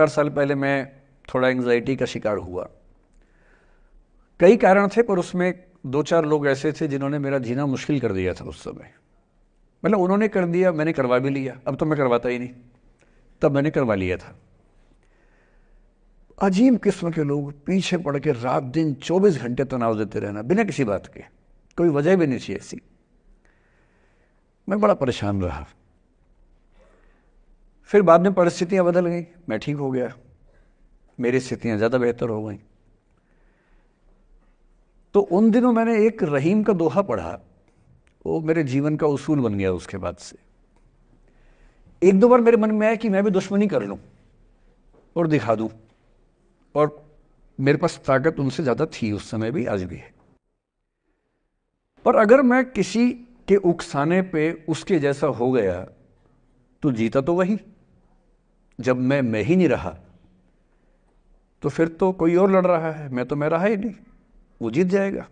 आठ साल पहले मैं थोड़ा एंग्जाइटी का शिकार हुआ कई कारण थे पर उसमें दो चार लोग ऐसे थे जिन्होंने मेरा जीना मुश्किल कर दिया था उस समय मतलब उन्होंने कर दिया मैंने करवा भी लिया अब तो मैं करवाता ही नहीं तब मैंने करवा लिया था अजीब किस्म के लोग पीछे पड़ के रात दिन 24 घंटे तनाव देते रहना बिना किसी बात के कोई वजह भी नहीं थी ऐसी मैं बड़ा परेशान रहा फिर बाद में परिस्थितियाँ बदल गई मैं ठीक हो गया मेरी स्थितियाँ ज़्यादा बेहतर हो गई तो उन दिनों मैंने एक रहीम का दोहा पढ़ा वो मेरे जीवन का उसूल बन गया उसके बाद से एक दो बार मेरे मन में आया कि मैं भी दुश्मनी कर लूँ और दिखा दूँ और मेरे पास ताकत उनसे ज़्यादा थी उस समय भी आज भी है पर अगर मैं किसी के उकसाने पे उसके जैसा हो गया तो जीता तो वही जब मैं मैं ही नहीं रहा तो फिर तो कोई और लड़ रहा है मैं तो मैं रहा ही नहीं वो जीत जाएगा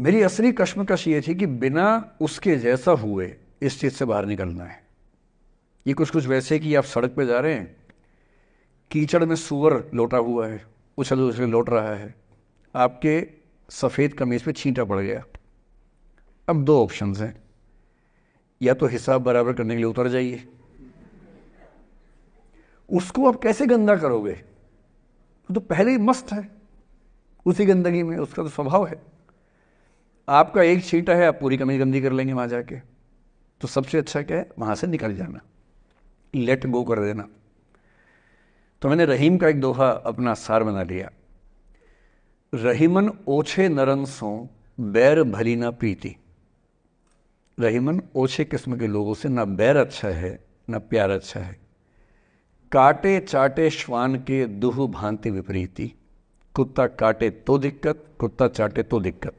मेरी असली कश्मकश ये थी कि बिना उसके जैसा हुए इस चीज़ से बाहर निकलना है ये कुछ कुछ वैसे कि आप सड़क पे जा रहे हैं कीचड़ में सुअर लोटा हुआ है उछल उछल लौट रहा है आपके सफ़ेद कमीज़ पे छींटा पड़ गया अब दो ऑप्शंस हैं या तो हिसाब बराबर करने के लिए उतर जाइए उसको आप कैसे गंदा करोगे वो तो पहले ही मस्त है उसी गंदगी में उसका तो स्वभाव है आपका एक छीटा है आप पूरी कमी गंदी कर लेंगे वहां जाके तो सबसे अच्छा क्या है वहां से निकल जाना लेट गो कर देना तो मैंने रहीम का एक दोहा अपना सार बना लिया रहीमन ओछे नरन सो बैर भली ना पीती रहीमन ओछे किस्म के लोगों से ना बैर अच्छा है ना प्यार अच्छा है काटे चाटे श्वान के दुह भांति विपरीति कुत्ता काटे तो दिक्कत कुत्ता चाटे तो दिक्कत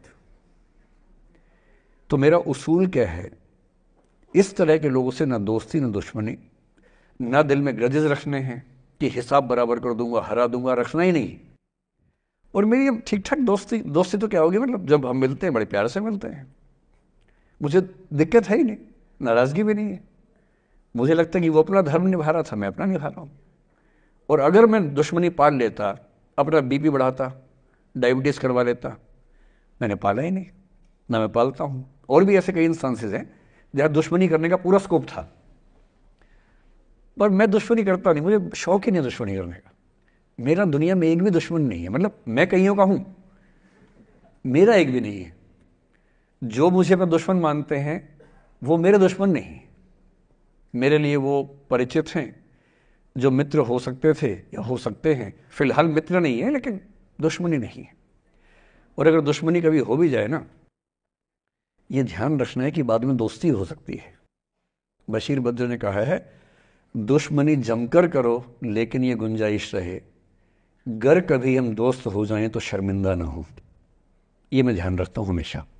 तो मेरा उसूल क्या है इस तरह के लोगों से ना दोस्ती ना दुश्मनी ना दिल में ग्रजेज रखने हैं कि हिसाब बराबर कर दूंगा हरा दूंगा रखना ही नहीं और मेरी अब ठीक ठाक दोस्ती दोस्ती तो क्या होगी मतलब जब हम मिलते हैं बड़े प्यार से मिलते हैं मुझे दिक्कत है ही नहीं नाराज़गी भी नहीं है मुझे लगता है कि वो अपना धर्म निभा रहा था मैं अपना निभा रहा हूँ और अगर मैं दुश्मनी पाल लेता अपना बीपी बढ़ाता डायबिटीज़ करवा लेता मैंने पाला ही नहीं ना मैं पालता हूँ और भी ऐसे कई इंस्टांसेज हैं जहाँ दुश्मनी करने का पूरा स्कोप था पर मैं दुश्मनी करता नहीं मुझे शौक ही नहीं दुश्मनी करने का मेरा दुनिया में एक भी दुश्मन नहीं है मतलब मैं कईयों का हूँ मेरा एक भी नहीं है जो मुझे अपना दुश्मन मानते हैं वो मेरे दुश्मन नहीं मेरे लिए वो परिचित हैं जो मित्र हो सकते थे या हो सकते हैं फिलहाल मित्र नहीं है लेकिन दुश्मनी नहीं है और अगर दुश्मनी कभी हो भी जाए ना ये ध्यान रखना है कि बाद में दोस्ती हो सकती है बशीर बद्र ने कहा है दुश्मनी जमकर करो लेकिन ये गुंजाइश रहे गर कभी हम दोस्त हो जाएं तो शर्मिंदा ना हो ये मैं ध्यान रखता हूँ हमेशा